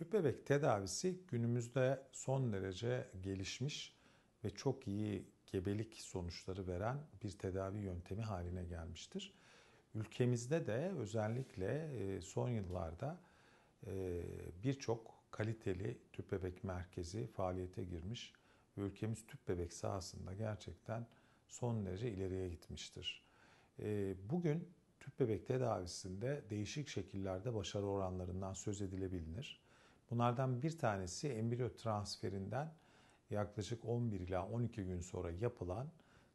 Tüp bebek tedavisi günümüzde son derece gelişmiş ve çok iyi gebelik sonuçları veren bir tedavi yöntemi haline gelmiştir. Ülkemizde de özellikle e, son yıllarda e, birçok kaliteli tüp bebek merkezi faaliyete girmiş ve ülkemiz tüp bebek sahasında gerçekten son derece ileriye gitmiştir. E, bugün tüp bebek tedavisinde değişik şekillerde başarı oranlarından söz edilebilir. Bunlardan bir tanesi embriyo transferinden yaklaşık 11 ila 12 gün sonra yapılan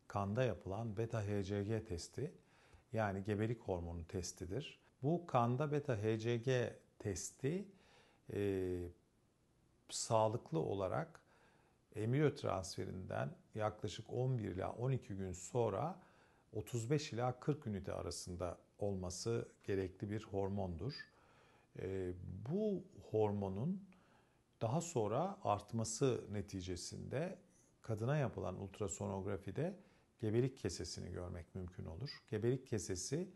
kanda yapılan beta HCG testi yani gebelik hormonu testidir. Bu kanda beta HCG testi e, sağlıklı olarak embriyo transferinden yaklaşık 11 ila 12 gün sonra 35 ila 40 ünite arasında olması gerekli bir hormondur. Ee, bu hormonun daha sonra artması neticesinde kadına yapılan ultrasonografide gebelik kesesini görmek mümkün olur. Gebelik kesesi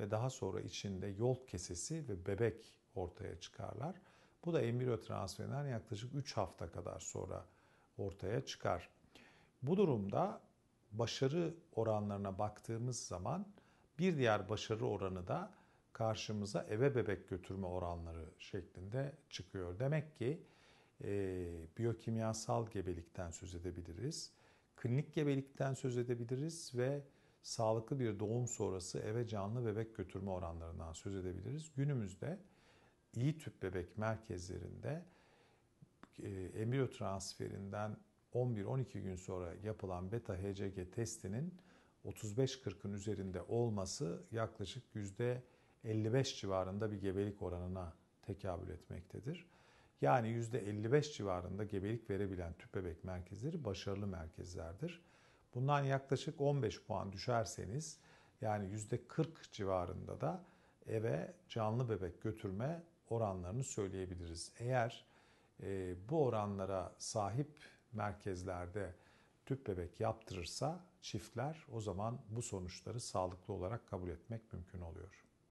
ve daha sonra içinde yol kesesi ve bebek ortaya çıkarlar. Bu da embriyo transferinden yaklaşık 3 hafta kadar sonra ortaya çıkar. Bu durumda başarı oranlarına baktığımız zaman bir diğer başarı oranı da karşımıza eve bebek götürme oranları şeklinde çıkıyor. Demek ki e, biyokimyasal gebelikten söz edebiliriz. Klinik gebelikten söz edebiliriz ve sağlıklı bir doğum sonrası eve canlı bebek götürme oranlarından söz edebiliriz. Günümüzde iyi tüp bebek merkezlerinde e, embriyo transferinden 11-12 gün sonra yapılan beta HCG testinin 35-40'ın üzerinde olması yaklaşık yüzde 55 civarında bir gebelik oranına tekabül etmektedir. Yani %55 civarında gebelik verebilen tüp bebek merkezleri başarılı merkezlerdir. Bundan yaklaşık 15 puan düşerseniz yani %40 civarında da eve canlı bebek götürme oranlarını söyleyebiliriz. Eğer e, bu oranlara sahip merkezlerde tüp bebek yaptırırsa çiftler o zaman bu sonuçları sağlıklı olarak kabul etmek mümkün oluyor.